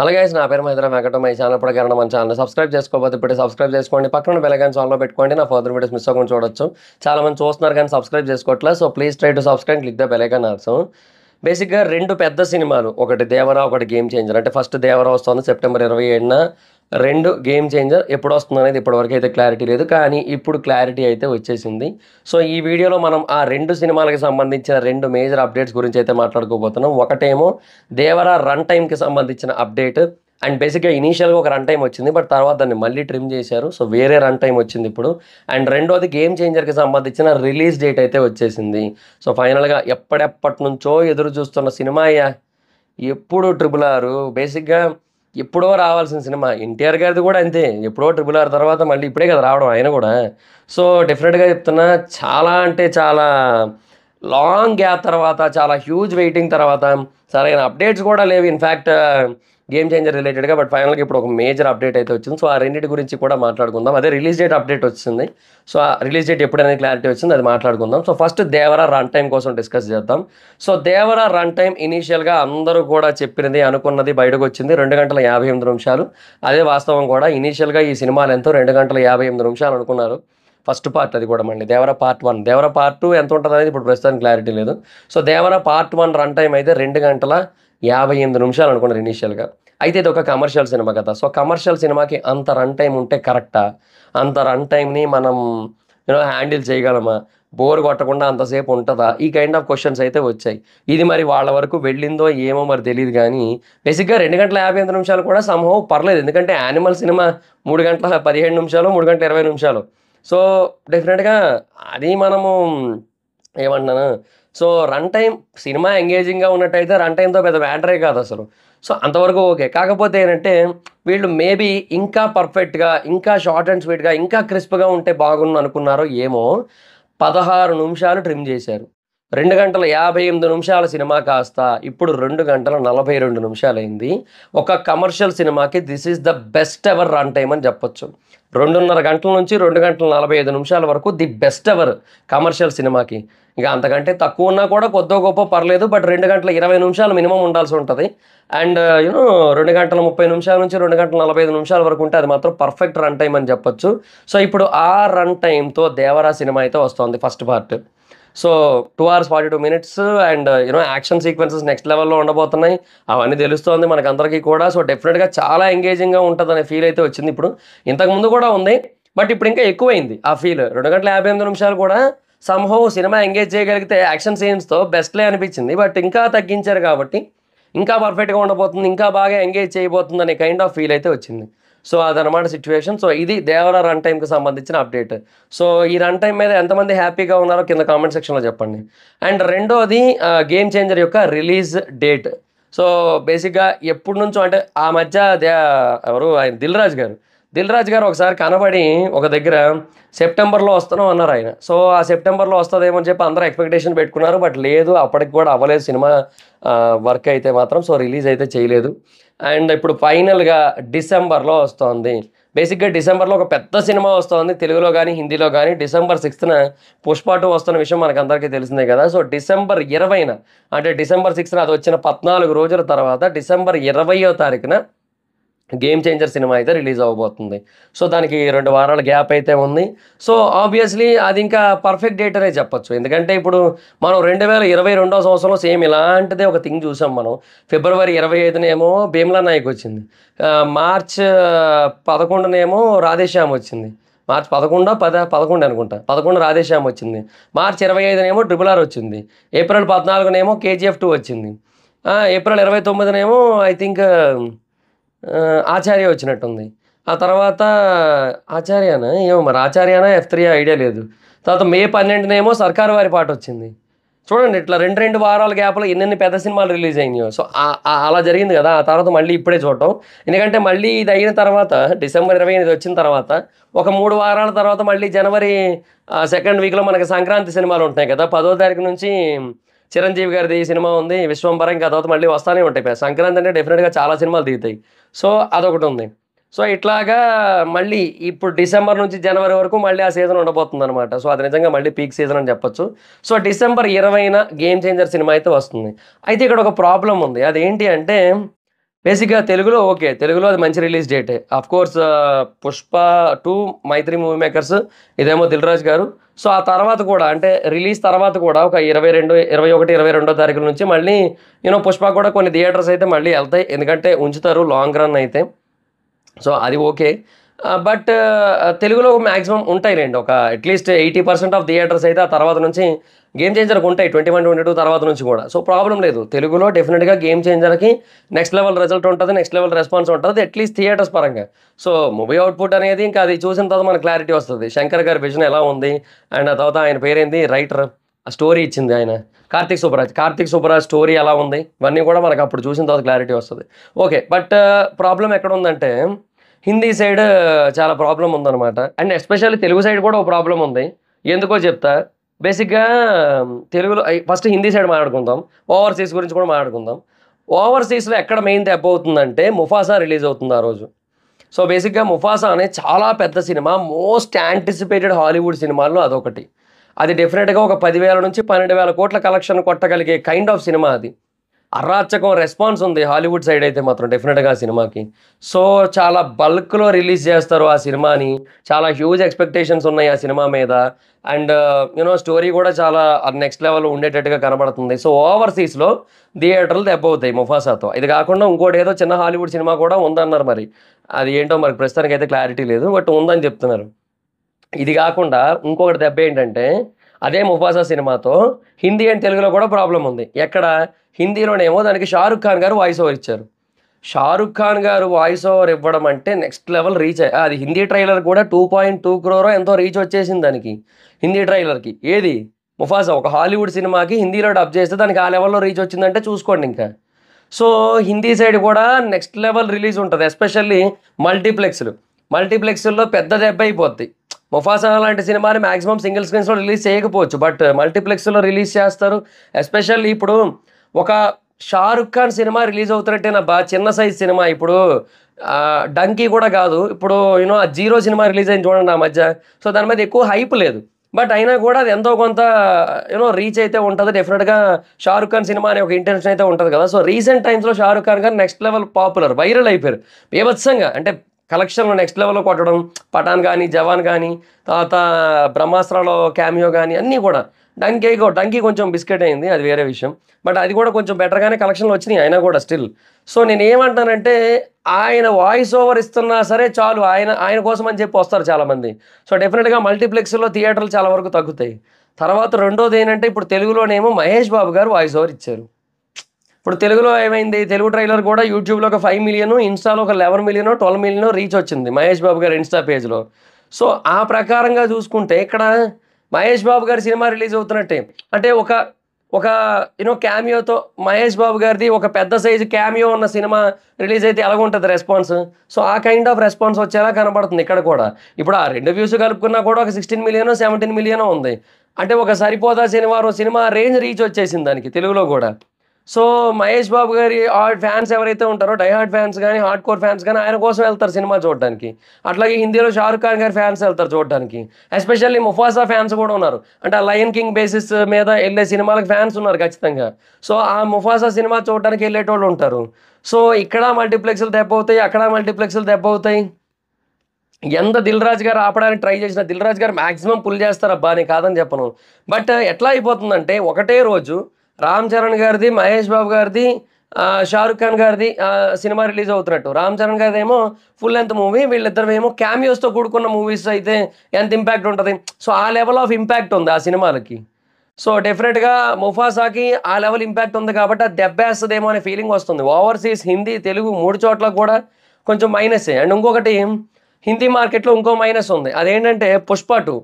అలాగే నా పేరు మహేంద్ర వెంకట మై ఛానల్ ఇప్పుడు కన్నా మన ఛానల్ సబ్స్క్రైబ్ చేసుకోకపోతే ఇప్పుడు సబ్స్క్రైబ్ చేసుకోండి పక్కన బెలగాన్ ఛానల్లో పెట్టుకోండి నా ఫర్దర్ వీడియోస్ మిస్ అవ్వకుండా చూడొచ్చు చాలా మంది చూస్తున్నారు కానీ సబ్స్క్రైబ్ చేసుకోవట్లేదు so please try to subscribe click the bell icon also బేసిక్గా రెండు పెద్ద సినిమాలు ఒకటి దేవరా ఒకటి గేమ్ చేంజర్ అంటే ఫస్ట్ దేవరా వస్తుంది సెప్టెంబర్ ఇరవై ఏడున రెండు గేమ్ చేంజర్ ఎప్పుడు వస్తుంది అనేది ఇప్పటివరకు అయితే క్లారిటీ లేదు కానీ ఇప్పుడు క్లారిటీ అయితే వచ్చేసింది సో ఈ వీడియోలో మనం ఆ రెండు సినిమాలకు సంబంధించిన రెండు మేజర్ అప్డేట్స్ గురించి అయితే మాట్లాడుకోబోతున్నాం ఒకటేమో దేవరా రన్ టైంకి సంబంధించిన అప్డేట్ అండ్ బేసిక్గా ఇనీషియల్గా ఒక రన్ టైం వచ్చింది బట్ తర్వాత దాన్ని మళ్ళీ ట్రిమ్ చేశారు సో వేరే రన్ టైం వచ్చింది ఇప్పుడు అండ్ రెండోది గేమ్ చేంజర్కి సంబంధించిన రిలీజ్ డేట్ అయితే వచ్చేసింది సో ఫైనల్గా ఎప్పటెప్పటి నుంచో ఎదురు చూస్తున్న సినిమా ఎప్పుడు ట్రిబుల్ ఆరు బేసిక్గా ఎప్పుడో రావాల్సిన సినిమా ఎన్టీఆర్ గారిది కూడా అంతే ఎప్పుడో ట్రిపుల్ ఆర్ తర్వాత మళ్ళీ ఇప్పుడే కదా రావడం ఆయన కూడా సో డెఫినెట్గా చెప్తున్నా చాలా అంటే చాలా లాంగ్ గ్యాప్ తర్వాత చాలా హ్యూజ్ వెయిటింగ్ తర్వాత సరైన అప్డేట్స్ కూడా లేవు ఇన్ఫ్యాక్ట్ గేమ్ చేంజర్ రిలేటెడ్గా బట్ ఫైనల్గా ఇప్పుడు ఒక మేజర్ అప్డేట్ అయితే వచ్చింది సో ఆ రెండింటి గురించి కూడా మాట్లాడుకుందాం అదే రిలీజ్ డేట్ అప్డేట్ వచ్చింది సో ఆ రిలీజ్ డేట్ ఎప్పుడైనా క్లారిటీ వచ్చింది అది మాట్లాడుకుందాం so first Devara run time కోసం డిస్కస్ చేద్దాం సో దేవరా రన్ టైం ఇనీషియల్గా అందరూ కూడా చెప్పినది అనుకున్నది బయటకు వచ్చింది రెండు గంటల యాభై ఎనిమిది నిమిషాలు అదే వాస్తవం కూడా ఇనీషియల్గా ఈ సినిమా ఎంతో రెండు గంటల యాభై ఎనిమిది నిమిషాలు అనుకున్నారు ఫస్ట్ పార్ట్ అది కూడా మండి Devara part one Devara part two ఎంత ఉంటుంది అనేది ఇప్పుడు ప్రస్తుతానికి క్లారిటీ లేదు so Devara part one run time అయితే రెండు గంటల యాభై ఎనిమిది నిమిషాలు అనుకున్నారు ఇనీషియల్గా అయితే ఇది ఒక కమర్షియల్ సినిమా కదా సో కమర్షియల్ సినిమాకి అంత రన్ టైం ఉంటే కరెక్టా అంత రన్ టైంని మనం యూనో హ్యాండిల్ చేయగలమా బోర్ కొట్టకుండా అంతసేపు ఉంటుందా ఈ కైండ్ ఆఫ్ క్వశ్చన్స్ అయితే వచ్చాయి ఇది మరి వాళ్ళ వరకు వెళ్ళిందో ఏమో మరి తెలియదు కానీ బేసిక్గా రెండు గంటల యాభై ఎనిమిది నిమిషాలు కూడా సంహవ్ పర్లేదు ఎందుకంటే యానిమల్ సినిమా మూడు గంటల పదిహేను నిమిషాలు మూడు గంటల ఇరవై నిమిషాలు సో డెఫినెట్గా అది మనము ఏమంటున్నాను సో రన్ టైం సినిమా ఎంగేజింగ్గా ఉన్నట్టయితే రన్ టైంతో పెద్ద మ్యాటరే కాదు అసలు సో అంతవరకు ఓకే కాకపోతే ఏంటంటే వీళ్ళు మేబీ ఇంకా పర్ఫెక్ట్గా ఇంకా షార్ట్ అండ్ స్వీట్గా ఇంకా క్రిస్ప్గా ఉంటే బాగుండు అనుకున్నారో ఏమో పదహారు నిమిషాలు ట్రిమ్ చేశారు రెండు గంటల యాభై ఎనిమిది నిమిషాల సినిమా కాస్త ఇప్పుడు రెండు గంటల నలభై రెండు నిమిషాలైంది ఒక కమర్షియల్ సినిమాకి this is the best ever run time అని చెప్పొచ్చు రెండున్నర గంటల నుంచి రెండు గంటల నలభై ఐదు నిమిషాల వరకు ది బెస్ట్ అవర్ కమర్షియల్ సినిమాకి ఇంకా అంతకంటే తక్కువ ఉన్నా కూడా కొద్దో గొప్ప పర్లేదు బట్ రెండు గంటల ఇరవై నిమిషాలు మినిమం ఉండాల్సి ఉంటుంది అండ్ యూనో uh, రెండు గంటల ముప్పై నిమిషాల నుంచి రెండు గంటల నలభై ఐదు నిమిషాల వరకు ఉంటే అది మాత్రం పర్ఫెక్ట్ రన్ టైం అని చెప్పొచ్చు సో ఇప్పుడు ఆ రన్ టైంతో దేవరా సినిమా అయితే వస్తుంది first part so two hours forty two minutes and you know action sequences next లెవెల్లో ఉండబోతున్నాయి అవన్నీ తెలుస్తోంది మనకందరికీ కూడా సో డెఫినెట్గా చాలా ఎంగేజింగ్గా ఉంటుందనే ఫీల్ అయితే వచ్చింది ఇప్పుడు ఇంతకుముందు కూడా ఉంది బట్ ఇప్పుడు ఇంకా ఎక్కువైంది ఆ ఫీల్ రెండు గంటల యాభై ఎనిమిది నిమిషాలు కూడా సంహవ్ సినిమా ఎంగేజ్ చేయగలిగితే యాక్షన్ సీన్స్తో బెస్ట్లే అనిపించింది బట్ ఇంకా తగ్గించారు కాబట్టి ఇంకా పర్ఫెక్ట్గా ఉండబోతుంది ఇంకా బాగా ఎంగేజ్ చేయబోతుంది అనే కైండ్ ఆఫ్ ఫీల్ అయితే వచ్చింది సో అదనమాట సిచ్యువేషన్ సో ఇది దేవర రన్ టైంకి సంబంధించిన అప్డేట్ సో ఈ రన్ టైం మీద ఎంతమంది హ్యాపీగా ఉన్నారో కింద కామెంట్ సెక్షన్లో చెప్పండి అండ్ రెండోది గేమ్ చేంజర్ యొక్క రిలీజ్ డేట్ సో బేసిక్గా ఎప్పుడు నుంచో అంటే ఆ మధ్య ఎవరు ఆయన దిల్రాజ్ గారు దిల్రాజ్ గారు ఒకసారి కనబడి ఒక దగ్గర సెప్టెంబర్లో వస్తాను అన్నారు ఆయన సో ఆ సెప్టెంబర్లో వస్తుందేమో అని చెప్పి అందరూ ఎక్స్పెక్టేషన్ పెట్టుకున్నారు బట్ లేదు అప్పటికి కూడా అవ్వలేదు సినిమా వర్క్ అయితే మాత్రం సో రిలీజ్ అయితే చేయలేదు అండ్ ఇప్పుడు ఫైనల్గా డిసెంబర్లో వస్తుంది బేసిక్గా డిసెంబర్లో ఒక పెద్ద సినిమా వస్తుంది తెలుగులో కానీ హిందీలో కానీ డిసెంబర్ సిక్స్త్న పుష్ప టూ వస్తున్న విషయం మనకు అందరికీ తెలిసిందే కదా సో డిసెంబర్ ఇరవైన అంటే డిసెంబర్ సిక్స్త్న అది వచ్చిన పద్నాలుగు రోజుల తర్వాత డిసెంబర్ ఇరవయో తారీఖున గేమ్ చేంజర్ సినిమా అయితే రిలీజ్ అవ్వబోతుంది సో దానికి రెండు వారాల గ్యాప్ అయితే ఉంది సో ఆబ్వియస్లీ అది ఇంకా పర్ఫెక్ట్ డేట్ అనే చెప్పొచ్చు ఎందుకంటే ఇప్పుడు మనం రెండు వేల ఇరవై రెండో సంవత్సరంలో సేమ్ ఇలాంటిదే ఒక థింగ్ చూసాం మనం ఫిబ్రవరి ఇరవై ఐదునేమో భీమ్లా నాయక్ వచ్చింది మార్చ్ పదకొండునేమో రాధేశ్యామ్ వచ్చింది మార్చ్ పదకొండో పద పదకొండు అనుకుంటా పదకొండు రాధేశ్యామ్ వచ్చింది మార్చ్ ఇరవై ఐదునేమో ట్రిపుల్ ఆర్ వచ్చింది ఏప్రిల్ పద్నాలుగునేమో కేజీఎఫ్ టూ వచ్చింది ఏప్రిల్ ఇరవై తొమ్మిదినేమో ఐ థింక్ ఆచార్య వచ్చినట్టుంది ఆ తర్వాత ఆచార్యనా ఏమో మరి ఆచార్యనా ఎఫ్ త్రీ ఐడియా లేదు తర్వాత మే పన్నెండునేమో సర్కారు వారి పాట వచ్చింది చూడండి ఇట్లా రెండు రెండు వారాల గ్యాప్లో ఎన్నెన్ని పెద్ద సినిమాలు రిలీజ్ అయినాయో సో అలా జరిగింది కదా ఆ తర్వాత మళ్ళీ ఇప్పుడే చూడటం ఎందుకంటే మళ్ళీ ఇది అయిన తర్వాత డిసెంబర్ ఇరవై ఎనిమిది వచ్చిన తర్వాత ఒక మూడు వారాల తర్వాత మళ్ళీ జనవరి సెకండ్ వీక్లో మనకి సంక్రాంతి సినిమాలు ఉంటున్నాయి కదా పదో తారీఖు నుంచి చిరంజీవి గారిది ఈ సినిమా ఉంది విశ్వంబర ఇంకా తర్వాత మళ్ళీ వస్తానే ఉంటాయి సంక్రాంతి అంటే డెఫినెట్గా చాలా సినిమాలు దిగుతాయి సో అదొకటి ఉంది సో ఇట్లాగా మళ్ళీ ఇప్పుడు డిసెంబర్ నుంచి జనవరి వరకు మళ్ళీ ఆ సీజన్ ఉండబోతుంది అనమాట సో అది నిజంగా మళ్ళీ పీక్ సీజన్ అని చెప్పొచ్చు సో డిసెంబర్ ఇరవైన గేమ్ చేంజర్ సినిమా అయితే వస్తుంది అయితే ఇక్కడ ఒక ప్రాబ్లం ఉంది అదేంటి అంటే బేసిక్గా తెలుగులో ఓకే తెలుగులో అది మంచి రిలీజ్ డేటే of course Pushpa two Mythri movie makers ఇదేమో దిల్రాజ్ గారు సో ఆ తర్వాత కూడా అంటే రిలీజ్ తర్వాత కూడా ఒక ఇరవై రెండు ఇరవై ఒకటి ఇరవై రెండో తారీఖుల నుంచి మళ్ళీ యూనో పుష్ప కూడా కొన్ని థియేటర్స్ అయితే మళ్ళీ వెళ్తాయి ఎందుకంటే ఉంచుతారు లాంగ్ రన్ అయితే సో అది ఓకే బట్ తెలుగులో మ్యాక్సిమం ఉంటాయి రండి ఒక at least eighty percent of theatres అయితే ఆ తర్వాత నుంచి గేమ్ చేంజర్కి ఉంటాయి ట్వంటీ వన్ ట్వంటీ టూ తర్వాత నుంచి కూడా సో ప్రాబ్లం లేదు తెలుగులో డెఫినెట్గా గేమ్ చేంజర్కి నెక్స్ట్ లెవెల్ రిజల్ట్ ఉంటుంది నెక్స్ట్ లెవెల్ రెస్పాన్స్ ఉంటుంది అట్లీస్ట్ థియేటర్స్ పరంగా సో మూవీ అవుట్పుట్ అనేది ఇంకా అది చూసిన తర్వాత మనకు క్లారిటీ వస్తుంది శంకర్ గారి విజన్ ఎలా ఉంది అండ్ ఆ తర్వాత ఆయన పేరేంది రైటర్ ఆ స్టోరీ ఇచ్చింది ఆయన కార్తిక్ సూపరాజ్ కార్తిక్ సూపరాజ్ స్టోరీ ఎలా ఉంది ఇవన్నీ కూడా మనకు అప్పుడు చూసిన తర్వాత క్లారిటీ వస్తుంది ఓకే బట్ ప్రాబ్లం ఎక్కడ ఉందంటే హిందీ సైడ్ చాలా ప్రాబ్లం ఉందన్నమాట అండ్ ఎస్పెషల్లీ తెలుగు సైడ్ కూడా ఒక ప్రాబ్లం ఉంది ఎందుకో చెప్తా బేసిక్గా తెలుగులో ఫస్ట్ హిందీ సైడ్ మాట్లాడుకుందాం ఓవర్సీస్ గురించి కూడా మాట్లాడుకుందాం ఓవర్సీస్లో ఎక్కడ మెయిన్ దెబ్బ అవుతుందంటే ముఫాసా రిలీజ్ అవుతుంది ఆ రోజు సో బేసిక్గా ముఫాసా అనే చాలా పెద్ద సినిమా మోస్ట్ యాంటిసిపేటెడ్ హాలీవుడ్ సినిమాల్లో అదొకటి అది డెఫినెట్గా ఒక పదివేల నుంచి పన్నెండు వేల కోట్ల కలెక్షన్ కొట్టగలిగే కైండ్ ఆఫ్ సినిమా అది అరాచకం రెస్పాన్స్ ఉంది హాలీవుడ్ సైడ్ అయితే మాత్రం డెఫినెట్గా ఆ సినిమాకి సో చాలా బల్క్లో రిలీజ్ చేస్తారు ఆ సినిమాని చాలా హ్యూజ్ ఎక్స్పెక్టేషన్స్ ఉన్నాయి ఆ సినిమా మీద అండ్ యూనో స్టోరీ కూడా చాలా నెక్స్ట్ లెవెల్లో ఉండేటట్టుగా కనబడుతుంది సో ఓవర్సీస్లో థియేటర్లు దెబ్బ అవుతాయి ముఫాసాతో ఇది కాకుండా ఇంకోటి ఏదో చిన్న హాలీవుడ్ సినిమా కూడా ఉందన్నారు మరి అది ఏంటో మరి ప్రస్తుతానికి అయితే క్లారిటీ లేదు బట్ ఉందని చెప్తున్నారు ఇది కాకుండా ఇంకొకటి దెబ్బ ఏంటంటే అదే ముఫాసా సినిమాతో హిందీ అండ్ తెలుగులో కూడా ప్రాబ్లం ఉంది ఎక్కడ హిందీలోనేమో దానికి షారుఖ్ ఖాన్ గారు వాయిస్ ఓవర్ ఇచ్చారు షారుఖ్ ఖాన్ గారు వాయిస్ ఓవర్ ఇవ్వడం అంటే నెక్స్ట్ లెవెల్ రీచ్ అది హిందీ ట్రైలర్ కూడా టూ పాయింట్ టూ క్రోరో ఎంతో రీచ్ వచ్చేసింది దానికి హిందీ ట్రైలర్కి ఏది ముఫాసా ఒక హాలీవుడ్ సినిమాకి హిందీలో డబ్ చేస్తే దానికి ఆ లెవెల్లో రీచ్ వచ్చిందంటే చూసుకోండి ఇంకా సో హిందీ సైడ్ కూడా నెక్స్ట్ లెవెల్ రిలీజ్ ఉంటుంది ఎస్పెషల్లీ మల్టీప్లెక్స్లు మల్టీప్లెక్స్ల్లో పెద్ద దెబ్బ అయిపోద్ది మొఫాసా లాంటి సినిమాని మాక్సిమం సింగిల్ స్క్రీన్స్లో రిలీజ్ చేయకపోవచ్చు బట్ మల్టీప్లెక్స్లో రిలీజ్ చేస్తారు ఎస్పెషల్లీ ఇప్పుడు ఒక షారుఖ్ ఖాన్ సినిమా రిలీజ్ నా అవుతున్నట్టేనబ్బా చిన్న సైజ్ సినిమా ఇప్పుడు డంకీ కూడా కాదు ఇప్పుడు యూనో ఆ జీరో సినిమా రిలీజ్ అయింది చూడండి ఆ మధ్య సో దాని మీద ఎక్కువ హైప్ లేదు బట్ అయినా కూడా అది ఎంతో కొంత యూనో రీచ్ అయితే ఉంటుంది డెఫినెట్గా షారుఖ్ ఖాన్ సినిమా అనే ఒక ఇంటెన్షన్ అయితే ఉంటుంది కదా సో రీసెంట్ టైమ్స్లో షారుఖ్ ఖాన్ గారు నెక్స్ట్ లెవెల్ పాపులర్ వైరల్ అయిపోయారు బీభత్సంగా అంటే కలెక్షన్లు నెక్స్ట్ లెవెల్లో కొట్టడం పఠాన్ కానీ జవాన్ కానీ తర్వాత బ్రహ్మాస్త్రాలో క్యామియో కానీ అన్నీ కూడా డంకీ డంకీ కొంచెం బిస్కెట్ అయింది అది వేరే విషయం బట్ అది కూడా కొంచెం బెటర్గానే కలెక్షన్లు వచ్చినాయి అయినా కూడా స్టిల్ సో నేను ఏమంటానంటే ఆయన వాయిస్ ఓవర్ ఇస్తున్నా సరే చాలు ఆయన ఆయన కోసం అని చెప్పి వస్తారు చాలామంది సో డెఫినెట్గా మల్టీప్లెక్స్లో థియేటర్లు చాలా వరకు తగ్గుతాయి తర్వాత రెండోది ఏంటంటే ఇప్పుడు తెలుగులోనేమో మహేష్ బాబు గారు వాయిస్ ఓవర్ ఇచ్చారు ఇప్పుడు తెలుగులో ఏమైంది తెలుగు ట్రైలర్ కూడా యూట్యూబ్లో ఒక ఫైవ్ మిలియన్ ఇన్స్టాలో ఒక eleven million twelve million reach వచ్చింది మహేష్ బాబు గారి ఇన్స్టా పేజ్లో సో ఆ ప్రకారంగా చూసుకుంటే ఇక్కడ మహేష్ బాబు గారి సినిమా రిలీజ్ అవుతున్నట్టే అంటే ఒక ఒక యూనో క్యామియోతో మహేష్ బాబు గారిది ఒక పెద్ద సైజు క్యామియో ఉన్న సినిమా రిలీజ్ అయితే ఎలా ఉంటుంది రెస్పాన్స్ సో ఆ కైండ్ ఆఫ్ రెస్పాన్స్ వచ్చేలా కనబడుతుంది ఇక్కడ కూడా ఇప్పుడు ఆ రెండు వ్యూస్ కలుపుకున్నా కూడా ఒక సిక్స్టీన్ మిలియన్ సెవెంటీన్ మిలియన్ ఉంది అంటే ఒక సరిపోదా సినిమా సినిమా రేంజ్ రీచ్ వచ్చేసింది దానికి తెలుగులో కూడా సో మహేష్ బాబు గారి హార్డ్ ఫ్యాన్స్ ఎవరైతే ఉంటారో డైహార్డ్ ఫ్యాన్స్ కానీ హార్డ్ కోర్ ఫ్యాన్స్ కానీ ఆయన కోసం వెళ్తారు సినిమా చూడడానికి అట్లాగే హిందీలో షారుఖ్ ఖాన్ గారి ఫ్యాన్స్ వెళ్తారు చూడడానికి ఎస్పెషల్లీ ముఫాసా ఫ్యాన్స్ కూడా ఉన్నారు అంటే ఆ లయన్ కింగ్ బేసిస్ మీద వెళ్ళే సినిమాలకు ఫ్యాన్స్ ఉన్నారు ఖచ్చితంగా సో ఆ ముఫాసా సినిమా చూడడానికి వెళ్ళేటోళ్ళు ఉంటారు సో ఇక్కడ మల్టీప్లెక్స్లు దెబ్బ అవుతాయి అక్కడ మల్టీప్లెక్స్లు దెబ్బ అవుతాయి ఎంత దిల్రాజ్ గారు ఆపడానికి ట్రై చేసినా దిల్రాజ్ గారు మాక్సిమం పుల్ చేస్తారబ్బా నేను కాదని చెప్పను బట్ ఎట్లా అయిపోతుందంటే ఒకటే రోజు రామ్ చరణ్ గారిది మహేష్ బాబు గారిది షారుఖ్ ఖాన్ గారిది సినిమా రిలీజ్ అవుతున్నట్టు రామ్ చరణ్ గారిది ఏమో ఫుల్ లెంత్ మూవీ వీళ్ళిద్దరు ఏమో క్యామియోస్తో కూడుకున్న మూవీస్ అయితే ఎంత ఇంపాక్ట్ ఉంటుంది సో ఆ లెవెల్ ఆఫ్ ఇంపాక్ట్ ఉంది ఆ సినిమాలకి సో డెఫినెట్గా ముఫాసాకి ఆ లెవెల్ ఇంపాక్ట్ ఉంది కాబట్టి అది దెబ్బేస్తుందేమో అనే ఫీలింగ్ వస్తుంది ఓవర్సీస్ హిందీ తెలుగు మూడు చోట్ల కూడా కొంచెం మైనసే అండ్ ఇంకొకటి హిందీ మార్కెట్లో ఇంకో మైనస్ ఉంది అదేంటంటే పుష్ప టూ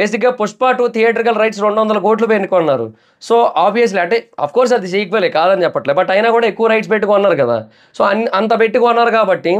బేసిక్గా పుష్ప టూ థియేటర్కల్ రైట్స్ రెండు వందల కోట్లు పెట్టుకున్నారు సో ఆబ్వియస్లీ అంటే కోర్స్ అది సీక్వెలే కాదని చెప్పట్లే బట్ అయినా కూడా ఎక్కువ రైట్స్ పెట్టుకున్నారు కదా సో అన్ అంత పెట్టుకున్నారు కాబట్టి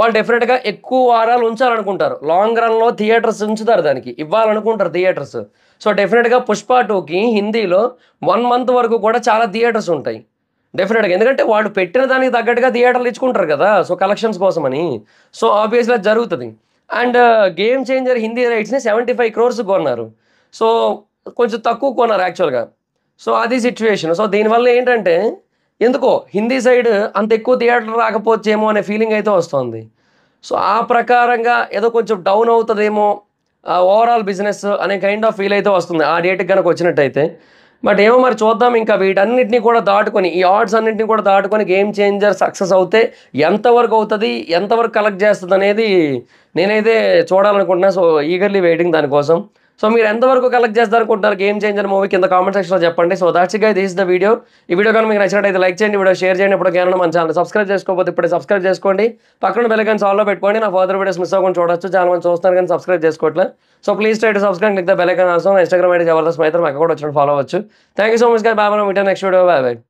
వాళ్ళు డెఫినెట్గా ఎక్కువ వారాలు ఉంచాలనుకుంటారు లాంగ్ రన్లో థియేటర్స్ ఉంచుతారు దానికి ఇవ్వాలనుకుంటారు థియేటర్స్ సో డెఫినెట్గా పుష్ప టూకి హిందీలో వన్ మంత్ వరకు కూడా చాలా థియేటర్స్ ఉంటాయి డెఫినెట్గా ఎందుకంటే వాళ్ళు పెట్టిన దానికి తగ్గట్టుగా థియేటర్లు ఇచ్చుకుంటారు కదా సో కలెక్షన్స్ కోసమని సో ఆబ్వియస్గా జరుగుతుంది అండ్ గేమ్ చేంజర్ హిందీ రైట్స్ని సెవెంటీ ఫైవ్ క్రోర్స్ కొన్నారు సో కొంచెం తక్కువ కొన్నారు యాక్చువల్గా సో అది సిచ్యువేషన్ సో దీనివల్ల ఏంటంటే ఎందుకో హిందీ సైడ్ అంత ఎక్కువ థియేటర్ రాకపోవచ్చేమో అనే ఫీలింగ్ అయితే వస్తుంది సో ఆ ప్రకారంగా ఏదో కొంచెం డౌన్ అవుతుందేమో ఓవరాల్ బిజినెస్ అనే కైండ్ ఆఫ్ ఫీల్ అయితే వస్తుంది ఆ డేట్కి కనుక వచ్చినట్టయితే బట్ ఏమో మరి చూద్దాం ఇంకా వీటన్నిటిని కూడా దాటుకొని ఈ ఆర్డ్స్ అన్నింటినీ కూడా దాటుకొని గేమ్ చేంజర్ సక్సెస్ అవుతే ఎంతవరకు అవుతుంది ఎంతవరకు కలెక్ట్ చేస్తుంది అనేది నేనైతే చూడాలనుకుంటున్నా సో ఈగర్లీ వెయిటింగ్ దానికోసం సో మీరు ఎంతవరకు కలెక్ట్ చేస్తారనుకుంటున్నారు గేమ్ చేంజర్ మూవీ కింద కామెంట్ సెక్షన్లో చెప్పండి so that's guy this the video ఈ వీడియో కానీ మీకు నచ్చినట్టయితే లైక్ చేయండి వీడియో షేర్ చేయండి ఇప్పుడు కేవలం మన ఛానల్ సబ్స్క్రైబ్ చేసుకోకపోతే ఇప్పుడే సబ్స్క్రైబ్ చేసుకోండి పక్కన బెలైకన్ సాల్లో పెట్టుకోండి నా ఫర్దర్ వీడియోస్ మిస్ అవ్వకుండా చూడొచ్చు చాలా మంది చూస్తున్నారు కానీ సబ్స్క్రైబ్ చేసుకోవట్లేదు so please try to subscribe click the bell icon అవసరం ఇన్స్టాగ్రామ్ ఐడి జబర్దస్త్ మైత్రం అక్కడ కూడా వచ్చి ఫాలో అవచ్చు థ్యాంక్ యూ సో మచ్ గారు బాబా మీటర్ నెక్స్ట్ వీడియో బాయ్ బాయ్